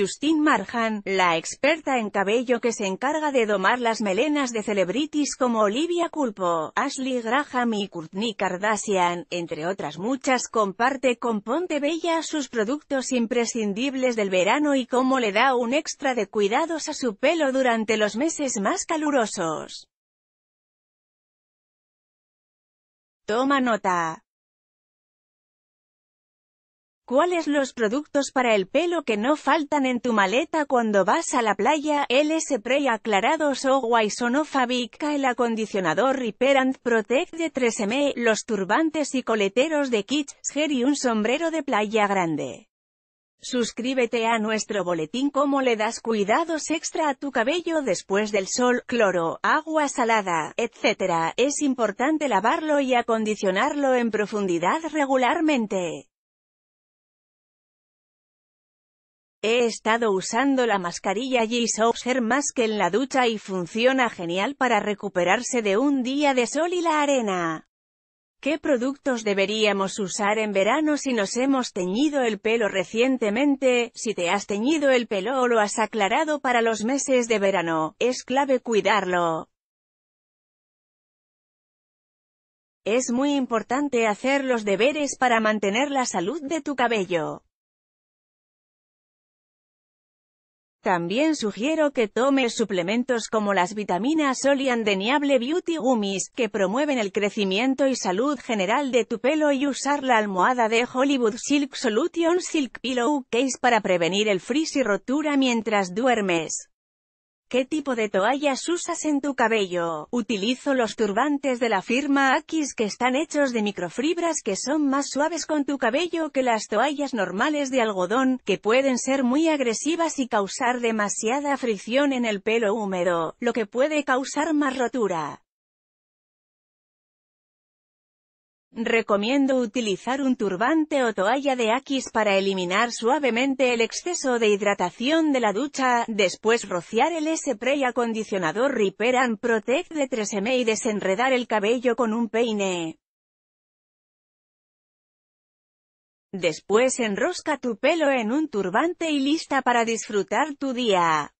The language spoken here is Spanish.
Justine Marhan, la experta en cabello que se encarga de domar las melenas de celebrities como Olivia Culpo, Ashley Graham y Kourtney Kardashian, entre otras muchas, comparte con Ponte Bella sus productos imprescindibles del verano y cómo le da un extra de cuidados a su pelo durante los meses más calurosos. Toma nota. ¿Cuáles los productos para el pelo que no faltan en tu maleta cuando vas a la playa? El spray Aclarados o sonofabica, Fabica el acondicionador Repair and Protect de 3M, los turbantes y coleteros de Kitsch, Jerry y un sombrero de playa grande. Suscríbete a nuestro boletín como le das cuidados extra a tu cabello después del sol, cloro, agua salada, etc. Es importante lavarlo y acondicionarlo en profundidad regularmente. He estado usando la mascarilla g soap más que en la ducha y funciona genial para recuperarse de un día de sol y la arena. ¿Qué productos deberíamos usar en verano si nos hemos teñido el pelo recientemente? Si te has teñido el pelo o lo has aclarado para los meses de verano, es clave cuidarlo. Es muy importante hacer los deberes para mantener la salud de tu cabello. También sugiero que tomes suplementos como las vitaminas Soli Deniable Beauty Gummies, que promueven el crecimiento y salud general de tu pelo y usar la almohada de Hollywood Silk Solution Silk Pillow Case para prevenir el frizz y rotura mientras duermes. ¿Qué tipo de toallas usas en tu cabello? Utilizo los turbantes de la firma Aquis que están hechos de microfibras que son más suaves con tu cabello que las toallas normales de algodón, que pueden ser muy agresivas y causar demasiada fricción en el pelo húmedo, lo que puede causar más rotura. Recomiendo utilizar un turbante o toalla de Aquis para eliminar suavemente el exceso de hidratación de la ducha, después rociar el spray acondicionador Ripper and Protect de 3M y desenredar el cabello con un peine. Después enrosca tu pelo en un turbante y lista para disfrutar tu día.